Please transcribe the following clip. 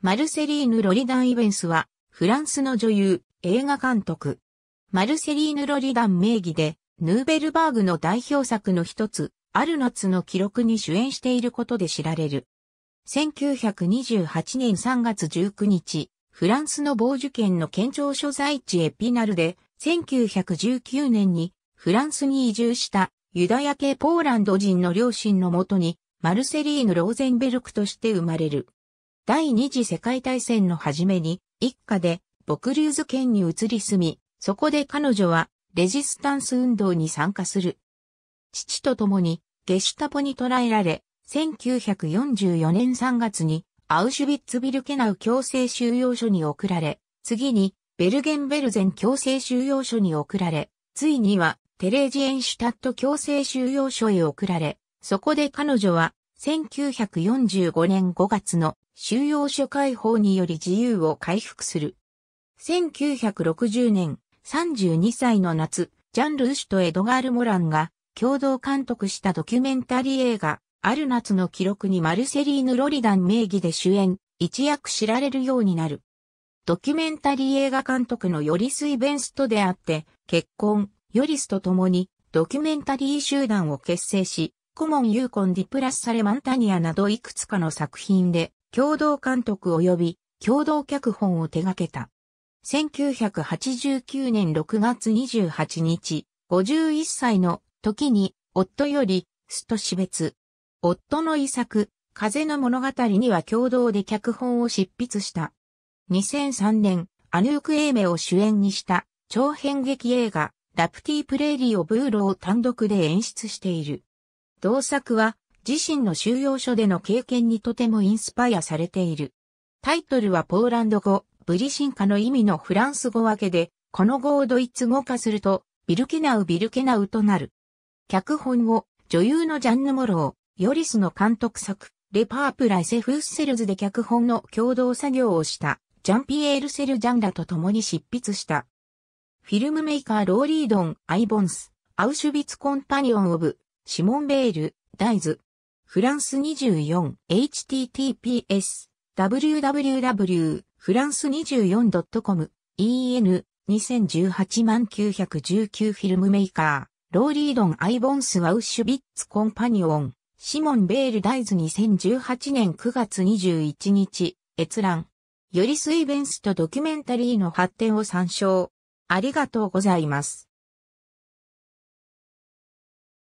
マルセリーヌ・ロリダン・イベンスは、フランスの女優、映画監督。マルセリーヌ・ロリダン名義で、ヌーベルバーグの代表作の一つ、ある夏の記録に主演していることで知られる。1928年3月19日、フランスの傍受県の県庁所在地エピナルで、1919年にフランスに移住したユダヤ系ポーランド人の両親のもとに、マルセリーヌ・ローゼンベルクとして生まれる。第二次世界大戦の初めに一家でボ竜ズ県に移り住み、そこで彼女はレジスタンス運動に参加する。父と共にゲシュタポに捕らえられ、1944年3月にアウシュビッツビルケナウ強制収容所に送られ、次にベルゲンベルゼン強制収容所に送られ、ついにはテレージエンシュタット強制収容所へ送られ、そこで彼女は1945年5月の収容所解放により自由を回復する。1960年、32歳の夏、ジャン・ルーシュとエドガール・モランが共同監督したドキュメンタリー映画、ある夏の記録にマルセリーヌ・ロリダン名義で主演、一躍知られるようになる。ドキュメンタリー映画監督のヨリス・イベンスと出会って、結婚、ヨリスと共に、ドキュメンタリー集団を結成し、コモン・ユーコン・ディプラス・サレ・マンタニアなどいくつかの作品で共同監督及び共同脚本を手掛けた。1989年6月28日、51歳の時に夫よりすと死別。夫の遺作、風の物語には共同で脚本を執筆した。2003年、アヌーク・エーメを主演にした長編劇映画、ラプティ・プレーリーをブーロを単独で演出している。同作は自身の収容所での経験にとてもインスパイアされている。タイトルはポーランド語、ブリシンカの意味のフランス語分けで、この語をドイツ語化すると、ビルケナウ・ビルケナウとなる。脚本を、女優のジャンヌ・モロー、ヨリスの監督作、レパープライセフースセルズで脚本の共同作業をした、ジャンピエール・セル・ジャンらと共に執筆した。フィルムメーカー・ローリードン・アイボンス、アウシュビツ・コンパニオン・オブ、シモン・ベール、ダイズ、フランス 24https www フランス 24.com en 2018万919フィルムメーカーローリードン・アイボンス・ワウシュビッツ・コンパニオンシモン・ベール・ダイズ2018年9月21日閲覧よりスイベンスとドキュメンタリーの発展を参照ありがとうございます。